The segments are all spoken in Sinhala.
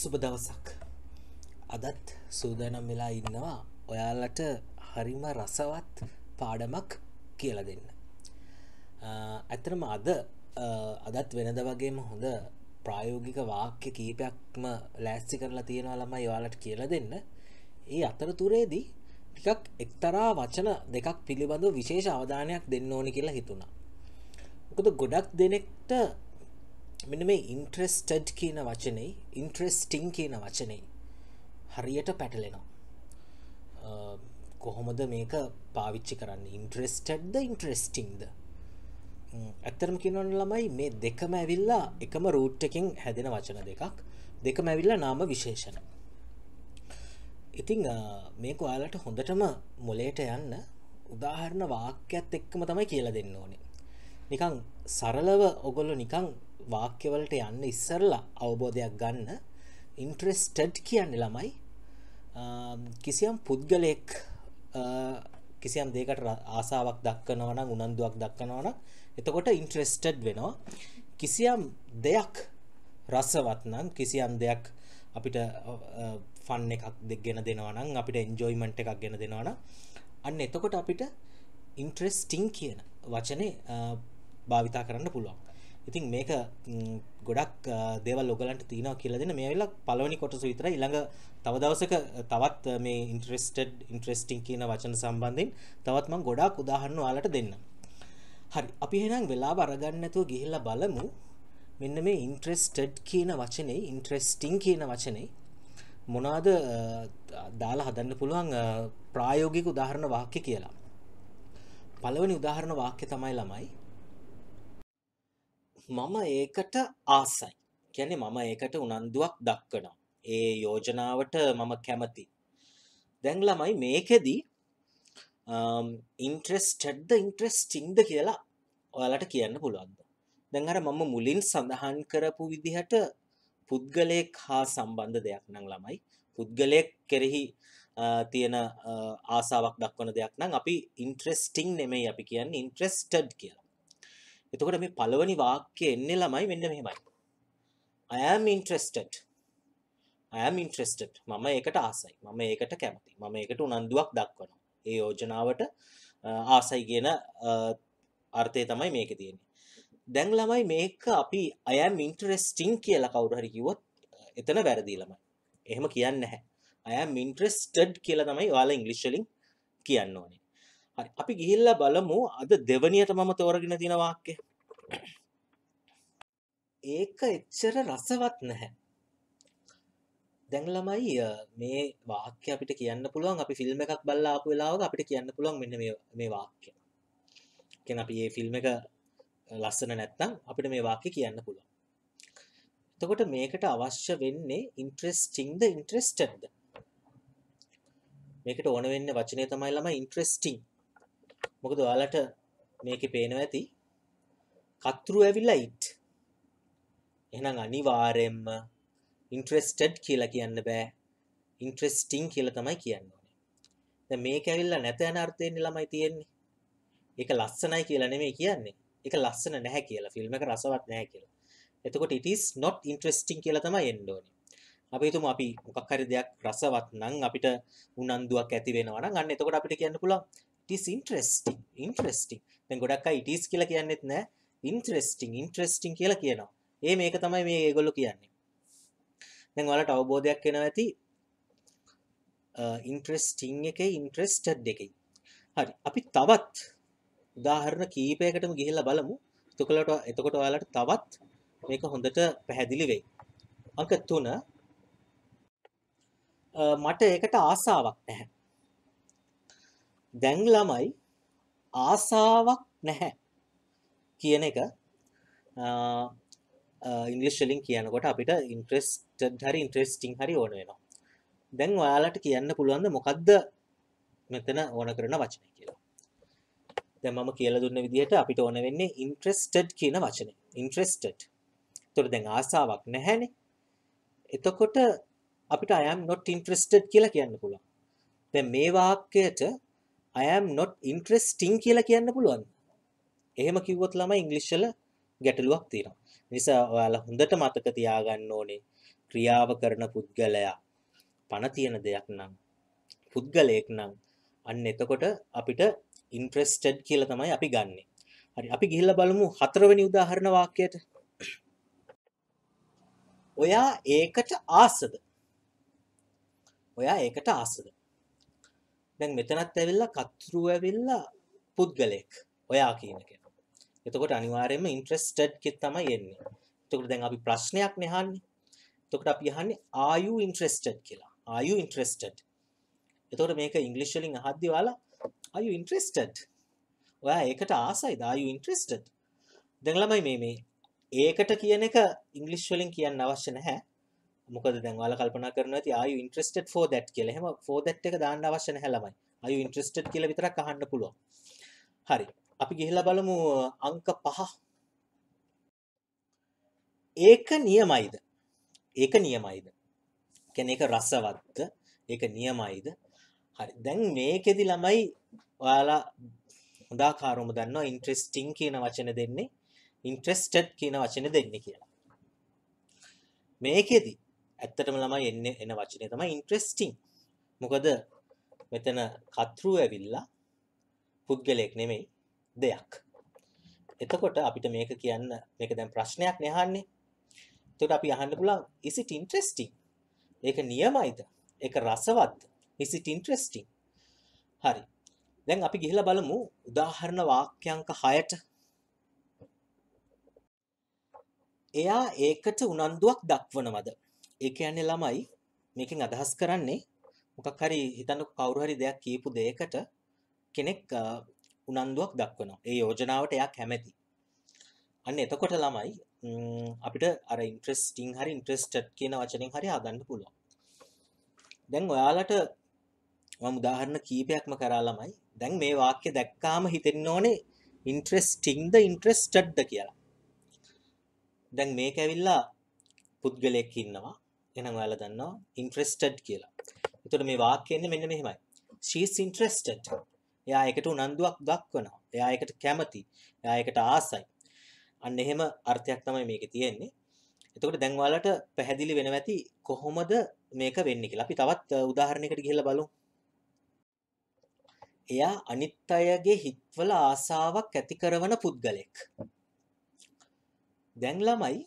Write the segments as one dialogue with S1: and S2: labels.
S1: සුබ දවසක් අදත් සූදානම් වෙලා ඉන්නවා ඔයාලට හරිම රසවත් පාඩමක් කියල දෙන්න ඇතරම අද අදත් වෙනද වගේම හොඳ ප්‍රායෝගික වාක්‍ය කීපයක්ම ලෑස්ති කරලා තියෙනවා ළම යවාලට කියල දෙන්න ඒ අතර තුරේදී ටිකක් එක්තරා වචන දෙකක් පිළිබඳව විශේෂ අවධානයක් දෙන්න ඕනි කියලා හිතුණා කොද ගොඩක් දෙනෙක්ට මෙන්න මේ ඉන්ට්‍රෙස්ටඩ් කියන වචනේ ඉන්ට්‍රෙස්ටිං කියන වචනේ හරියට පැටලෙනවා කොහොමද මේක පාවිච්චි කරන්න ඉන්ට්‍රෙස්ටඩ්ද ඉන්ට්‍රෙස්ටිංද ඇත්තරම කියනවන ළමයි මේ දෙකම ඇවිල්ලා එකම රූට් එකින් හැදෙන වචන දෙකක් දෙකම ඇවිල්ලා නාම විශේෂණ ඉතිං මේක ඔයාලට හොඳටම මොලේට යන්න උදාහරණ වාක්‍යත් එක්කම තමයි කියලා දෙන්න ඕනේ නිකං සරලව ඔගොල්ලො නිකං වාක්‍යවලට යන්න ඉස්සරලා අවබෝධයක් ගන්න ඉන්ට්‍රෙස්ටඩ් කියන්නේ ළමයි කිසියම් පුද්ගලයෙක් කිසියම් දෙයකට ආසාවක් දක්වනවා නම් උනන්දුවක් දක්වනවා නම් එතකොට ඉන්ට්‍රෙස්ටඩ් වෙනවා කිසියම් දෙයක් රසවත් නම් කිසියම් දෙයක් අපිට ෆන් එකක් දෙගෙන දෙනවා නම් අපිට එන්ජොයිමන්ට් එකක් ගෙන දෙනවා නම් අන්න එතකොට අපිට ඉන්ට්‍රෙස්ටිං කියන වචනේ භාවිතා කරන්න පුළුවන් ඉතින් මේක ගොඩක් දේවල් ඔගලන්ට තියෙනවා කියලා දෙන මේ වෙලාව පළවෙනි කොටස විතරයි ඊළඟ තව දවසක තවත් මේ interested interesting කියන වචන සම්බන්ධයෙන් තවත් මම ගොඩාක් උදාහරණ ඔයාලට දෙන්නම්. හරි අපි එහෙනම් වෙලාව අරගන්න නැතුව ගිහිල්ලා බලමු මෙන්න මේ interested කියන වචනේ interesting කියන වචනේ මොනවාද දාලා හදන්න පුළුවන් ප්‍රායෝගික උදාහරණ වාක්‍ය කියලා. පළවෙනි උදාහරණ වාක්‍ය තමයි ළමයි මම ඒකට ආසයි. කියන්නේ මම ඒකට උනන්දුවක් දක්වනවා. ඒ යෝජනාවට මම කැමති. දැන් ළමයි මේකෙදි ඉන්ට්‍රෙස්ටඩ්ද ඉන්ට්‍රෙස්ටිංද කියලා ඔයාලට කියන්න පුළුවන්ද. දැන් අර මම මුලින් සඳහන් කරපු විදිහට පුද්ගලයෙක් හා සම්බන්ධ දෙයක් නම් ළමයි පුද්ගලයෙක් කෙරෙහි තියෙන ආසාවක් දක්වන දෙයක් නම් අපි ඉන්ට්‍රෙස්ටිං නෙමෙයි අපි කියන්නේ ඉන්ට්‍රෙස්ටඩ් කියලා. එතකොට මේ පළවෙනි වාක්‍යය එන්නේ ළමයි මෙන්න මෙහෙමයි. I am interested. I am interested. මම ඒකට ආසයි. මම ඒකට කැමතියි. මම ඒකට උනන්දුවක් දක්වනවා. ඒ යෝජනාවට ආසයි කියන අර්ථය තමයි මේකේ තියෙන්නේ. දැන් ළමයි මේක අපි I am interesting කියලා කවුරු හරි කිව්වොත් එතන වැරදි ළමයි. එහෙම කියන්නේ නැහැ. I am interested කියලා තමයි ඔයාලා ඉංග්‍රීසි වලින් කියන්න ඕනේ. හරි අපි ගිහිල්ලා බලමු අද දෙවනියට මම තෝරගෙන තියෙන වාක්‍ය. ඒක එච්චර රසවත් නැහැ. දැන් ළමයි මේ වාක්‍ය අපිට කියන්න පුළුවන් අපි ෆිල්ම් එකක් බලලා ආපු වෙලාවක අපිට කියන්න පුළුවන් මෙන්න මේ මේ වාක්‍ය. කියන්නේ අපි මේ ෆිල්ම් එක ලස්සන නැත්තම් අපිට මේ වාක්‍ය කියන්න පුළුවන්. එතකොට මේකට අවශ්‍ය වෙන්නේ ඉන්ට්‍රෙස්ටිංද ඉන්ට්‍රෙස්ටඩ්ද? මේකට ඕන වෙන්න වචනය තමයි ළමයි ඉන්ට්‍රෙස්ටිං මොකද ඔයාලට මේකේ පේනවා ඇති කතුරු ඇවිල්ලා ඉට් එහෙනම් අනිවාර්යෙන්ම interested කියලා කියන්න බෑ interesting කියලා තමයි කියන්න ඕනේ දැන් මේක ඇවිල්ලා නැත යන අර්ථයෙන් ළමයි තියෙන්නේ ඒක ලස්සනයි කියලා නෙමෙයි කියන්නේ ඒක ලස්සන නැහැ කියලා ෆිල්ම් එක රසවත් නැහැ කියලා එතකොට it is not interesting කියලා තමයි එන්න ඕනේ අපි හිතමු අපි මොකක් හරි දෙයක් රසවත් නම් අපිට උනන්දුවක් ඇති වෙනවා නම් අන්න එතකොට අපිට කියන්න පුළුවන් is interesting interesting දැන් ගොඩක් අය it is කියලා කියන්නෙත් නෑ interesting interesting කියලා කියනවා ඒ මේක තමයි මේ ඒගොල්ලෝ කියන්නේ දැන් ඔයාලට අවබෝධයක් එනවා ඇති interesting එකේ interested එකේ හරි අපි තවත් උදාහරණ කීපයකටම ගිහිල්ලා බලමු එතකොට එතකොට ඔයාලට තවත් මේක හොඳට පැහැදිලි වෙයි අංක 3 මට ඒකට ආසාවක් නැහැ දැන් ළමයි ආසාවක් නැහැ කියන එක ඉංගලිස්ලින් කියනකොට අපිට ඉන්ට්‍රෙස්ටඩ් හරි ඉන්ට්‍රෙස්ටිං හරි ඕන වෙනවා දැන් ඔයාලට කියන්න පුළුවන්ද මොකක්ද මෙතන ඕන කරන වචනය කියලා දැ මම කියල දුන්න විදිහට අපිට ඕන වෙන්නේ ඉන්ට්‍රෙස්ටඩ් කියන වචන ඉන්ට්‍රෙස්ටඩ් තොර දැන් ආසාවක් නැහැන එතකොට අපිට අයම් නොට ඉන්ට්‍රෙස්ටඩ් කියලා කියන්න පුළුවන් දැ මේ වාක්‍යයට අයම් නොට් ඉන්ට්‍රෙස්ටිං කියලා කියන්න පුළුවන් එහෙම කිව්වොත් ළම ඉංගලිශ්ල ගැටලුවක් තියෙනවා නිසා ඔයාලා හොඳට මතක තියාගන්න ඕනේ ක්‍රියාව කරන පුද්ගලයා පණ තියෙන දෙයක් නම් පුද්ගලයෙක් නම් අන්න එතකොට අපිට ඉන්ට්‍රෙස්ටඩ් කියලා තමයි අපි ගන්නේ හරි අපි ගිහිල්ලා බලමු හතරවෙනි උදාහරණ වාක්‍යයට. ඔයා ඒකට ආසද? ඔයා ඒකට ආසද? දැන් මෙතනත් ඇවිල්ලා කතරු ඇවිල්ලා පුද්ගලෙක් ඔයා කියන කෙනා. එතකොට අනිවාර්යයෙන්ම ඉන්ට්‍රස්ටඩ් කි තමයි එන්නේ. එතකොට දැන් අපි ප්‍රශ්නයක් නහන්නේ. එතකොට අපි අහන්නේ are you interested කියලා. are you interested? එතකොට මේක ඉංග්‍රීසි වලින් අහද්දි ඔයාලා are you interested? ඔයා ඒකට ආසයිද? are you interested? දැන් ළමයි මේ මේ ඒකට කියන එක ඉංග්‍රීසි වලින් කියන්න අවශ්‍ය නැහැ. මොකද දැන් ඔයාලා කල්පනා කරනවා ඇති are you interested for that කියලා. එහෙම for that එක දාන්න අවශ්‍ය නැහැ ළමයි. are you interested කියලා විතරක් අහන්න පුළුවන්. හරි. අපි ගිහිල්ලා බලමු අංක 5. ඒක නියමයිද? ඒක නියමයිද? කියන්නේ ඒක රසවත්ද? ඒක නියමයිද? හරි. දැන් මේකෙදි ළමයි ඔයාලා හොඳාකාරවම දන්නවා interesting කියන වචන දෙන්නේ interested කියන වචන දෙන්නේ කියලා. මේකෙදි ඇත්තටම ළමයි එන්න එන වචනය තමයි ඉන්ට්‍රෙස්ටිං මොකද මෙතන කතෘ ඇවිල්ලා පුද්ගලයෙක් නෙමෙයි දෙයක් එතකොට අපිට මේක කියන්න මේක දැන් ප්‍රශ්නයක් නහන්නේ එතකොට අපි අහන්න පුළුවන් is it interesting ඒක නියමයිද ඒක රසවත්ද is it interesting හරි දැන් අපි ගිහිලා බලමු උදාහරණ වාක්‍යංක 6ට එයා ඒකට උනන්දුවක් දක්වනවද ඒ කියන්නේ ළමයි මේකෙන් අදහස් කරන්නේ මොකක් හරි හිතන්නකො කවුරු හරි දෙයක් කියපු දෙයකට කෙනෙක් උනන්දුවක් දක්වනවා. ඒ යෝජනාවට එයා කැමැති. අන්න එතකොට ළමයි අපිට අර ඉන්ට්‍රෙස්ටිං හරි ඉන්ට්‍රෙස්ටඩ් කියන වචනෙන් හරි හදන්න පුළුවන්. දැන් ඔයාලට මම උදාහරණ කීපයක්ම කරා ළමයි. දැන් මේ වාක්‍ය දැක්කාම හිතෙන්න ඕනේ ඉන්ට්‍රෙස්ටිං ද ඉන්ට්‍රෙස්ටඩ්ද කියලා. දැන් මේක ඇවිල්ලා පුද්ගලයෙක් ඉන්නවා. එහෙනම් ඔයාලා දන්නවා interested කියලා. එතකොට මේ වාක්‍යෙන්නේ මෙන්න මෙහෙමයි. She is interested. එයා ඒකට උනන්දුවක් දක්වනවා. එයා ඒකට කැමති. එයා ඒකට ආසයි. අන්න එහෙම අර්ථයක් තමයි මේකේ තියෙන්නේ. එතකොට දැන් ඔයාලට පැහැදිලි වෙනවා ඇති කොහොමද මේක වෙන්නේ කියලා. අපි තවත් උදාහරණයකට ගිහිල්ලා බලමු. එයා අනිත් අයගේ හිත්වල ආසාවක් ඇති කරන පුද්ගලෙක්. දැන් ළමයි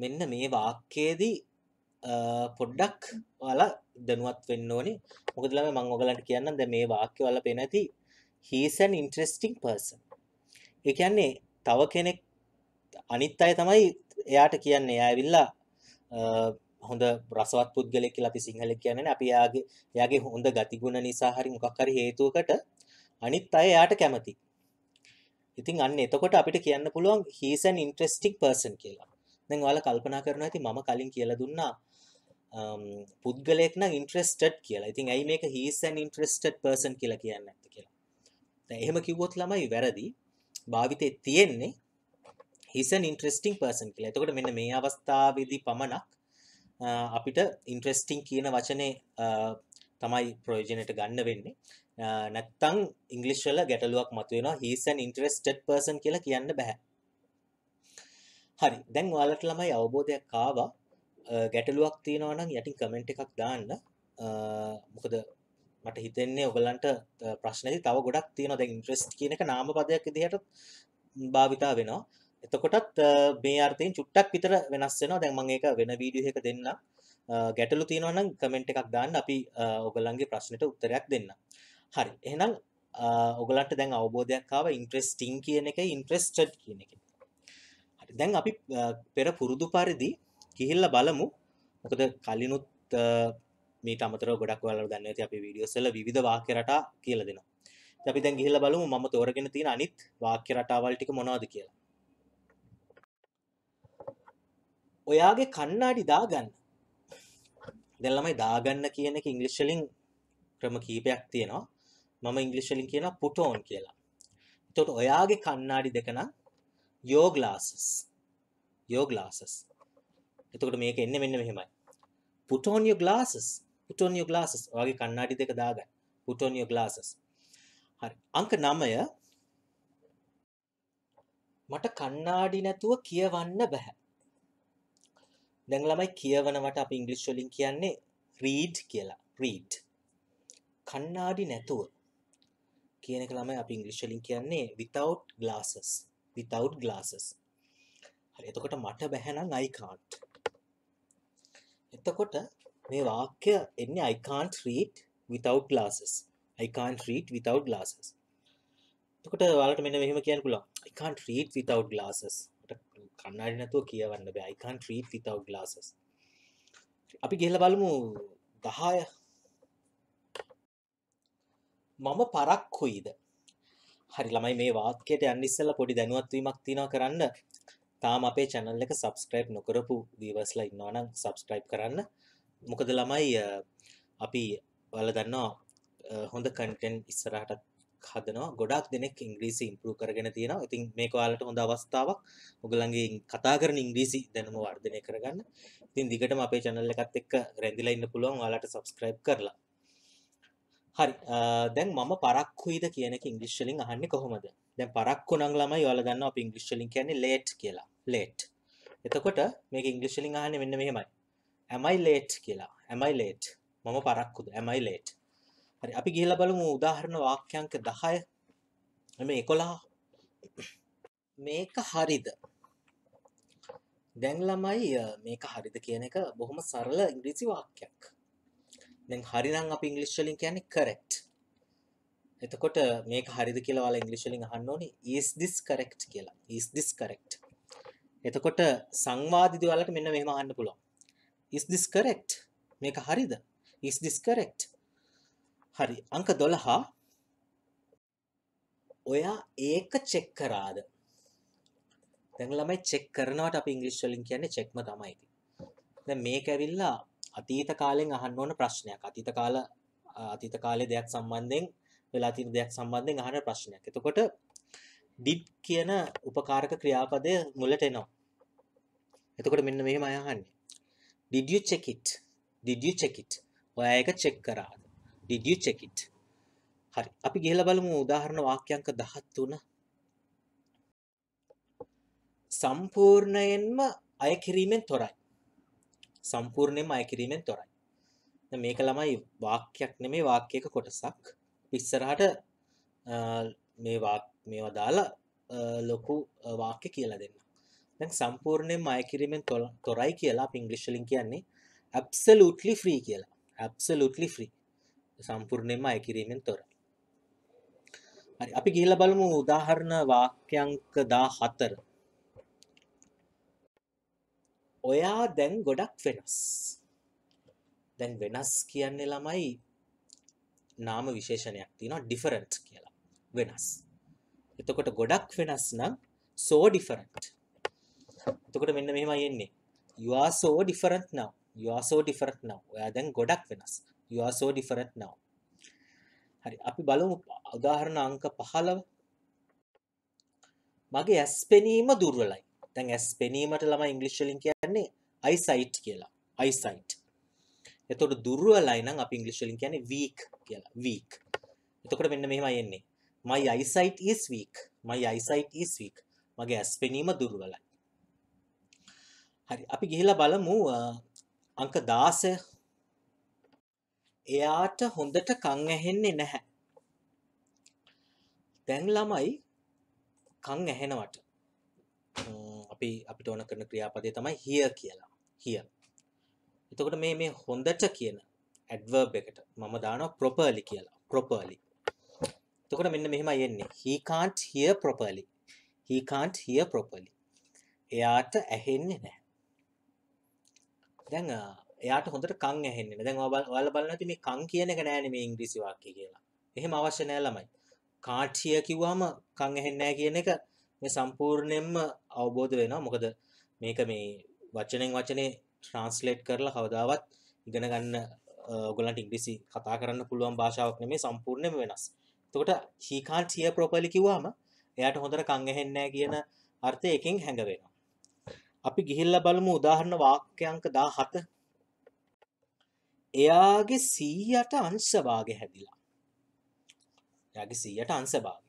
S1: මෙන්න මේ වාක්‍යයේදී පොඩ්ඩක් ඔයාලා දැනුවත් වෙන්න ඕනි මොකද ළමයි මම ඔයගලන්ට කියන්නම් දැන් මේ වාක්‍ය වල පේන ඇති he is an interesting person ඒ කියන්නේ තව කෙනෙක් අනිත් අය තමයි එයාට කියන්නේ එයා ඇවිල්ලා හොඳ රසවත් පුද්ගලෙක් කියලා අපි සිංහලෙන් කියන්නේ අපි එයාගේ එයාගේ හොඳ ගතිගුණ නිසා හරි මොකක් හරි හේතුවකට අනිත් අය එයාට කැමති ඉතින් අන්න එතකොට අපිට කියන්න පුළුවන් he is an interesting person කියලා දැන් ඔයාලා කල්පනා කරනවා ඇති මම කලින් කියලා දුන්නා Um, පුද්ගලෙක්න ඉන්ට්‍රෙස්ටඩ් කියලා ඉතින් ඇයි මේක හිසන් ඉන්ට්‍රෙස්ටඩ් පර්සන් කියලා කියන්න ඇත කියලා එහෙම කිව්වොත් ළමයි වැරදි භාවිතය තියෙන්නේ හිසන් ඉන්ට්‍රෙස්ටිං පර්සන් කියලා එතකොට මෙන්න මේ අවස්ථාවේදී පමණක් uh, අපිට ඉන්ට්‍රෙස්ටිං කියන වචනේ uh, තමයි ප්‍රයෝජනයට ගන්න වෙන්නේ uh, නැත්තං ඉංගලිශ්වල ගැටලුවක් මතුවෙනවා හිසන් ඉන්ට්‍රෙස්ටඩ් පර්සන් කියලා කියන්න බැහැ හරි දැන් ඔයාලට ළමයි අවබෝධයක් ආවා ගැටලුවක් තියෙනවා නම් යටින් කමෙන්ට් එකක් දාන්න මොකද මට හිතෙන්නේ ඔයගලන්ට ප්‍රශ්න ඇති තව ගොඩක් තියෙනවා දැන් ඉන්ට්‍රස්ට් කියන එක නාම පදයක් විදිහට භාවිතා වෙනවා එතකොටත් මේ අර්ථයෙන් චුට්ටක් විතර වෙනස් වෙනවා දැන් මම ඒක වෙන වීඩියෝ එකක දෙන්නම් ගැටලු තියෙනවා නම් කමෙන්ට් එකක් දාන්න අපි ඔයගලන්ගේ ප්‍රශ්නෙට උත්තරයක් දෙන්න හරි එහෙනම් ඔයගලන්ට දැන් අවබෝධයක් ආවා ඉන්ට්‍රස්ටිං කියන එක ඉන්ට්‍රස්ටඩ් කියන එක හරි දැන් අපි පෙර පුරුදු පරිදි ගිහිල්ල බලමු මොකද කලිනුත් මේ තමතර ගොඩක් වල දන්න ඇති අපි වීඩියෝසල විධ වාකරට කියල දෙෙන අපි දැන් ගිහිල්ල බලමු මම තෝරගෙන තියෙන අනිත් වාක්‍ය රටාවල් ටික මොනවාද කියලා ඔයාගේ කන්නාඩි දාගන්න දෙල්ලමයි දාගන්න කියන එක ඉංගලිශ්ලින් ක්‍රම කීපයක් තියෙනවා මම ඉංගලිශ්ලින් කියන පුටෝන් කියලා තොට ඔයාගේ කන්නාඩි දෙකන යෝගලාසස් යෝගලාසස් එතකොට මේක එන්නේ මෙන්න මෙහෙමයි. put on your glasses. put on your glasses. ඔයාගේ කණ්ණාඩි දෙක දාගන්න. put on your glasses. හරි. අංක 9 මට කණ්ණාඩි නැතුව කියවන්න බෑ. දැන් ළමයි කියවනවට අපි ඉංග්‍රීසි වලින් කියන්නේ read කියලා. read. කණ්ණාඩි නැතුව කියන එක ළමයි අපි ඉංග්‍රීසි වලින් කියන්නේ without glasses. without glasses. හරි එතකොට මට බෑ නම් I can't. එතකොට මේ වාක්‍ය එන්නේ I can't read without glasses. I can't read without glasses. එතකොට ඔයාලට මෙන්න මෙහෙම කියන්න පුළුවන්. I can't read without glasses. මට කණ්ණාඩි නැතුව කියවන්න බෑ. I can't read without glasses. අපි ගිහලා බලමු 10 මම පරක්කුයිද. හරි ළමයි මේ වාක්‍යයට යන්න ඉස්සෙල්ලා පොඩි දැනුවත් වීමක් තියනවා කරන්න. තාම අපේ චැනල් එක සබස්ක්‍රයිබ් නොකරපු වීවස්ලා ඉන්නවනම් සබස්ක්‍රයිබ් කරන්න මොකද ළමයි අපි වල දන්නවා හොඳ කන්ටෙන් ඉස්සරහටත් හදනවා ගොඩක් දෙනෙක් ඉංග්‍රීසි ඉම්පරු කරගෙන තියෙනවා ඉතින් මේක ඔයාලට හොඳ අවස්ථාවක් ඔගලන්ගේ කතා කරන ඉංග්‍රීසි දැනුම වර්ධනය කරගන්න ඉතින් දිගටම අපේ චැනල් එකත් එක්ක රැඳිලා ඉන්න පුළුවන් ඔයාලට සබස්ක්‍රයිබ් කරලා හරි දැන් මම පරක්කුයිද කියනක ඉංගලිශ්ලින් අහන්න කොහොමද දැන් පරක්කු නං ළමයි යොලගන්න අප ඉංගලිශ්ලින් කියන්නේ ලේට් කියලා ලේට් එතකොට මේක ඉංගලිශ්ලින් අහන්න වෙන්න මෙහෙමයි ඇමයි ලේට් කියලා ඇමයි ලේට් මම පරක්කුද ඇමයි ලේට් හරි අපි ගිහිල බලමු උදාහරණ වාක්‍යංක දහය එම එකොලා මේක හරිද දැන් ළමයි මේක හරිද කියන එක බොහොම සරල ඉංග්‍රීසි වාක්‍යයක් දැන් හරිනම් අපි ඉංග්‍රීසි වලින් කියන්නේ correct. එතකොට මේක හරිද කියලා ඔයාලා ඉංග්‍රීසි වලින් අහන්න ඕනේ is this correct කියලා. is this correct. එතකොට සංවාදිදී ඔයාලට මෙන්න මෙහෙම අහන්න පුළුවන්. is this correct? මේක හරිද? is this correct? හරි. අංක 12 ඔයා ඒක චෙක් කරාද? දැන් ළමයි චෙක් කරනවට අපි ඉංග්‍රීසි වලින් කියන්නේ චෙක්ම තමයි. දැන් මේක ඇවිල්ලා අතීත කාලෙන් අහන්න ඕන ප්‍රශ්නයක් අතීත කාල අතීත කාලේ දෙයක් සම්බන්ධයෙන් වෙලා තියෙන දෙයක් සම්බන්ධයෙන් අහන ප්‍රශ්නයක්. එතකොට did කියන උපකාරක ක්‍රියාපදය මුලට එනවා. එතකොට මෙන්න මෙහෙම අය අහන්නේ. did you check it? did you check it? ඔයා ඒක check කරාද? did you check it? හරි. අපි ගිහලා බලමු උදාහරණ වාක්‍යංක 13. සම්පූර්ණයෙන්ම අය කිරීමෙන් තොරයි. සම්පූර්ණයෙන්ම අය කිරීමෙන් තොරයි. දැන් මේක ළමයි වාක්‍යයක් නෙමේ වාක්‍යයක කොටසක්. ඉස්සරහට මේ වාක් මේවා දාලා ලොකු වාක්‍ය කියලා දෙන්න. දැන් සම්පූර්ණයෙන්ම අය කිරීමෙන් තොරයි කියලා අපි ඉංග්‍රීසි වලින් කියන්නේ absolutely free කියලා. absolutely free. සම්පූර්ණයෙන්ම අය කිරීමෙන් තොරයි. හරි අපි ගිහිල්ලා බලමු උදාහරණ වාක්‍යංක 14. ඔයා දැන් ගොඩක් වෙනස්. දැන් වෙනස් කියන්නේ ළමයි නාම විශේෂණයක් තියෙනවා ඩිෆරන්ට් කියලා. වෙනස්. එතකොට ගොඩක් වෙනස් නම් so different. එතකොට මෙන්න මෙහෙමයි එන්නේ. you are so different now. you are so different now. ඔයා දැන් ගොඩක් වෙනස්. you are so different now. හරි අපි බලමු උදාහරණ අංක 15. මගේ ඇස් පෙනීම දුර්වලයි. දැන් ඇස් පෙනීමට ළමයි ඉංග්‍රීසි වලින් කියන්නේ eyesight කියලා. eyesight. එතකොට දුර්වලයි නම් අපි ඉංග්‍රීසි වලින් කියන්නේ weak කියලා. weak. එතකොට මෙන්න මෙහෙමයි එන්නේ. my eyesight is weak. my eyesight is weak. මගේ ඇස් පෙනීම දුර්වලයි. හරි අපි ගිහිලා බලමු අංක 16 එයාට හොඳට කන් ඇහෙන්නේ නැහැ. දැන් ළමයි කන් ඇහෙනවට අපි අපිට ඕන කරන ක්‍රියාපදය තමයි හිය කියලා හිය එතකොට මේ මේ හොඳට කියන ඇඩ්වර්බ් එකට මම දානවා properly කියලා properly එතකොට මෙන්න මෙහෙමයි එන්නේ he can't hear properly he can't hear properly එයාට ඇහෙන්නේ නැහැ දැන් එයාට හොඳට කං ඇහෙන්නේ දැන් ඔයාලා බලන්න ඇති මේ කං කියන එක නෑනේ මේ ඉංග්‍රීසි වාක්‍ය කියලා. එහෙම අවශ්‍ය නෑ ළමයි. කාට්හිය කිව්වම කං ඇහෙන්නේ නෑ කියන එක මේ සම්පූර්ණයෙන්ම අවබෝධ වෙනවා මොකද මේක මේ වචනෙන් වචනේ ට්‍රාන්ස්ලේට් කරලා කවදාවත් ඉගෙන ගන්න ඔයගලන්ට ඉංග්‍රීසි කතා කරන්න පුළුවන් භාෂාවක් නෙමෙයි සම්පූර්ණයෙන්ම වෙනස්. එතකොට he can't hear properly කිව්වම එයාට හොඳට කන් ඇහෙන්නේ කියන අර්ථය එකෙන් හැඟ වෙනවා. අපි ගිහිල්ලා බලමු උදාහරණ වාක්‍යංක 17. එයාගේ 100ට අංශභාගය හැදිලා. එයාගේ 100ට අංශභාගය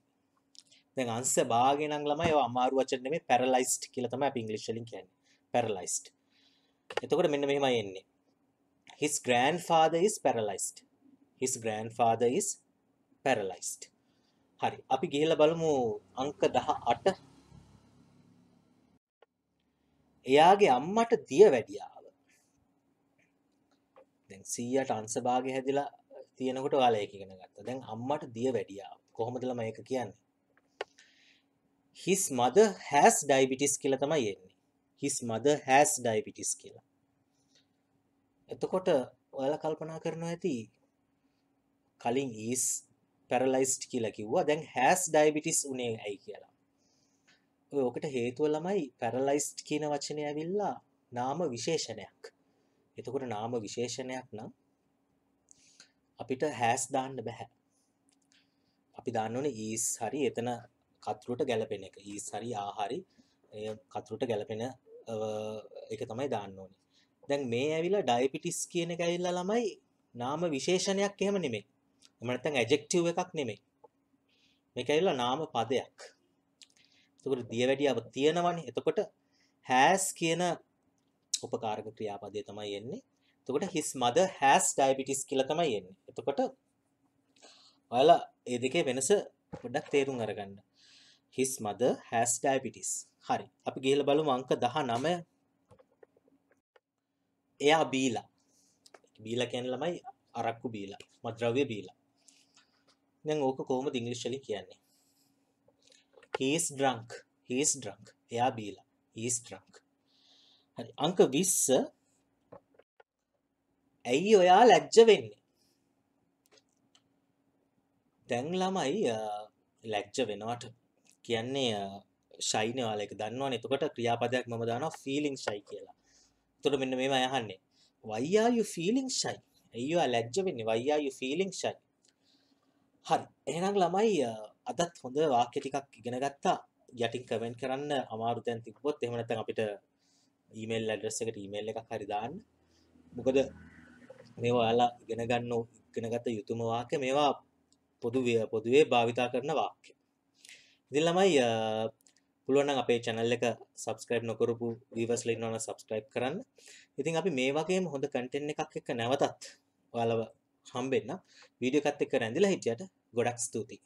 S1: දැන් අංශ භාගය නම් ළමයි ඔය අමාරු වචන නෙමෙයි paralyzed කියලා තමයි අපි ඉංග්‍රීසි වලින් කියන්නේ paralyzed එතකොට මෙන්න මෙහෙමයි එන්නේ his grandfather is paralyzed his grandfather is paralyzed හරි අපි ගිහිල්ලා බලමු අංක 18 එයාගේ අම්මට දිය වැඩියාව දැන් 100ට අංශභාගය හැදිලා තියෙනකොට ඔයාලා ඒක ඉගෙන ගත්තා. දැන් අම්මට දිය වැඩියාව. කොහොමද ළමයි ඒක කියන්නේ? his mother has diabetes කියලා තමයි එන්නේ. his mother has diabetes කියලා. එතකොට ඔයාලා කල්පනා කරනවා ඇති කලින් is paralyzed කියලා කිව්වා දැන් has diabetes උනේ ඇයි කියලා. ඔය ඔකට හේතුව ළමයි paralyzed කියන වචනය ඇවිල්ලා නාම විශේෂණයක්. එතකොට නාම විශේෂණයක් නම් අපිට has දාන්න බෑ. අපි දාන්න ඕනේ is හරි එතන කතුරුට ගැලපෙන එක ඊස්සරි ආහාරි කතුරුට ගැලපෙන එක තමයි දාන්න ඕනි දැන් මේ ඇවිලා ඩයිපිටිස් කියන එක ඇවිල්ලා ළමයි නාම විශේෂණයක් එහෙම නෙමෙයි එහෙම නැත්නම් ඇඩ්ජෙක්ටිව් එකක් නෙමෙයි මේක ඇවිල්ලා නාම පදයක් එතකොට දියවැඩියාව තියෙනවනේ එතකොට has කියන උපකාරක ක්‍රියාපදය තමයි එන්නේ එතකොට his mother has diabetes කියලා තමයි එන්නේ එතකොට ඔයාලා ඒ දෙකේ වෙනස පොඩ්ඩක් තේරුම් අරගන්න his mother has diabetes හරි අපි ගිහලා බලමු අංක 19 එයා බීලා බීලා කියන්නේ ළමයි අරක්කු බීලා මද්‍රව්‍ය බීලා දැන් ඕක කොහොමද ඉංග්‍රීසි වලින් කියන්නේ he is drunk he is drunk එයා බීලා he is drunk හරි අංක 20 ඇයි ඔයා ලැජ්ජ වෙන්නේ දැන් ළමයි ලැජ්ජ වෙනවට කියන්නේ ශයින වාල එක දන්නවා එතකොට ක්‍රියාපදයක් මම දානවා ෆීලිං ශයි කියලා එතකොට මෙන්න මේවා අහන්නේ why are you feeling shy ඇයි ඔයා ලැජ්ජ වෙන්නේ why are you feeling shy හරි එහෙනම් ළමයි අදත් හොඳ වාක්‍ය ටිකක් ඉගෙන ගත්තා යටින් කමෙන්ට් කරන්න අමාරු දැන් තිබ්බොත් එහෙම නැත්නම් අපිට ඊමේල් ඇඩ්‍රස් එකට ඊමේල් එකක් හරි දාන්න මොකද මේවා ඔයාලා ඉගෙන ගන්න ඉගෙනගත යුතුම වාක්‍ය මේවා පොදු පොදුවේ භාවිතා කරන වාක්‍ය ඉතින් ළමයි පුළුවන් නම් අපේ channel එක subscribe නොකරපු viewers ලා ඉන්නවනම් subscribe කරන්න. ඉතින් අපි මේ වගේම හොඳ content එකක් එක්ක නැවතත් ඔයාලව හම්බෙන්න වීඩියෝ එකත් එක්ක රැඳිලා හිටියට ගොඩක් ස්තුතියි.